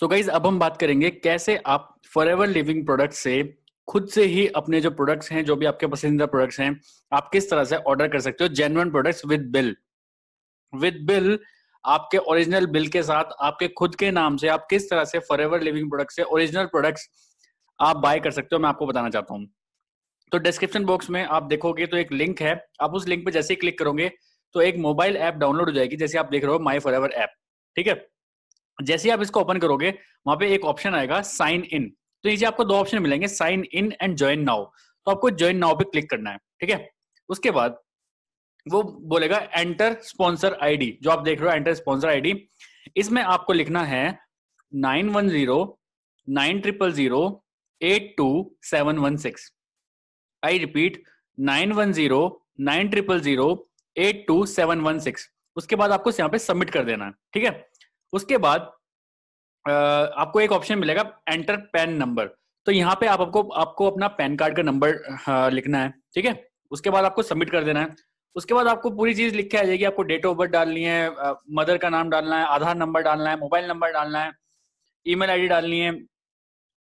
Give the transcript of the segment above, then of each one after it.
सो so guys अब हम बात करेंगे कैसे आप फॉर एवर लिविंग प्रोडक्ट से खुद से ही अपने जो प्रोडक्ट्स हैं जो भी आपके पसंदीदा प्रोडक्ट्स हैं आप किस तरह से ऑर्डर कर सकते हो genuine products with bill with bill आपके ओरिजिनल बिल के साथ आपके खुद के नाम से आप किस तरह से फॉर एवर लिविंग प्रोडक्ट से ओरिजिनल प्रोडक्ट्स आप बाय कर सकते हो मैं आपको बताना चाहता हूँ तो डिस्क्रिप्शन बॉक्स में आप देखोगे तो एक लिंक है आप उस लिंक पर जैसे ही क्लिक करोगे तो एक मोबाइल ऐप डाउनलोड हो जाएगी जैसे आप देख रहे हो माई फॉर एवर ऐप ठीक है जैसे ही आप इसको ओपन करोगे वहां पे एक ऑप्शन आएगा साइन इन तो ये आपको दो ऑप्शन मिलेंगे sign in and join now तो आपको ज्वाइन नाउ पे क्लिक करना है ठीक है उसके बाद वो बोलेगा एंटर स्पॉन्सर आईडी जो आप देख रहे हो एंटर स्पॉन्सर आईडी इसमें आपको लिखना है nine one zero nine triple zero eight two seven one six I repeat nine one zero nine triple zero eight two seven one six उसके बाद आपको यहाँ पे सबमिट कर देना है ठीक है उसके बाद आपको एक ऑप्शन मिलेगा एंटर पैन नंबर तो यहाँ पे आप आपको आपको अपना पैन कार्ड का नंबर लिखना है ठीक है उसके बाद आपको सबमिट कर देना है उसके बाद आपको पूरी चीज लिख के आ जाएगी आपको डेट ऑफ बर्थ डालनी है मदर का नाम डालना है आधार नंबर डालना है मोबाइल नंबर डालना है ईमेल आईडी डालनी है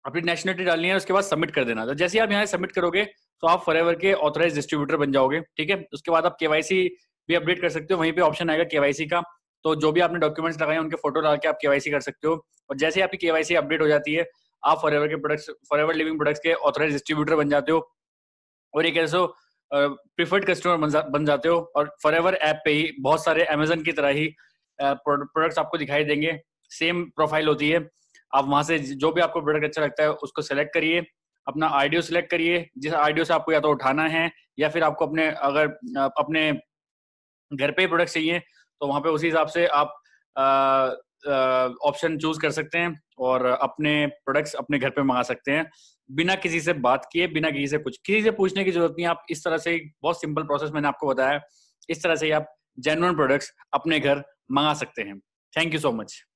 अपनी नेशनलिटी डालनी है उसके बाद सबमिट कर देना तो जैसे आप यहाँ सबमिट करोगे तो आप फॉर के ऑथोराइज डिस्ट्रीब्यूटर बन जाओगे ठीक है उसके बाद आप केवाईसी भी अपडेट कर सकते हो वहीं पे ऑप्शन आएगा केवाईसी का तो जो भी आपने डॉक्यूमेंट्स लगाए उनके फोटो डाल के आप केवाईसी कर सकते हो और जैसे आपकी केवाईसी अपडेट हो जाती है आप फॉर के प्रोडक्ट्स फॉर लिविंग प्रोडक्ट्स के ऑथराइज डिस्ट्रीब्यूटर बन जाते हो और एक ऐसे प्रिफर्ड कस्टमर बन जाते हो और फॉर ऐप पे ही बहुत सारे अमेजन की तरह ही प्रोडक्ट्स आपको दिखाई देंगे सेम प्रोफाइल होती है आप वहां से जो भी आपको प्रोडक्ट अच्छा लगता है उसको सेलेक्ट करिए अपना आरडीओ सेलेक्ट करिए जिस आरडीओ से आपको या तो उठाना है या फिर आपको अपने अगर अपने घर पे प्रोडक्ट चाहिए तो वहाँ पे उसी हिसाब से आप ऑप्शन चूज कर सकते हैं और अपने प्रोडक्ट्स अपने घर पे मंगा सकते हैं बिना किसी से बात किए बिना किसी से कुछ किसी से पूछने की जरूरत नहीं आप इस तरह से बहुत सिंपल प्रोसेस मैंने आपको बताया इस तरह से आप जेनवन प्रोडक्ट्स अपने घर मंगा सकते हैं थैंक यू सो मच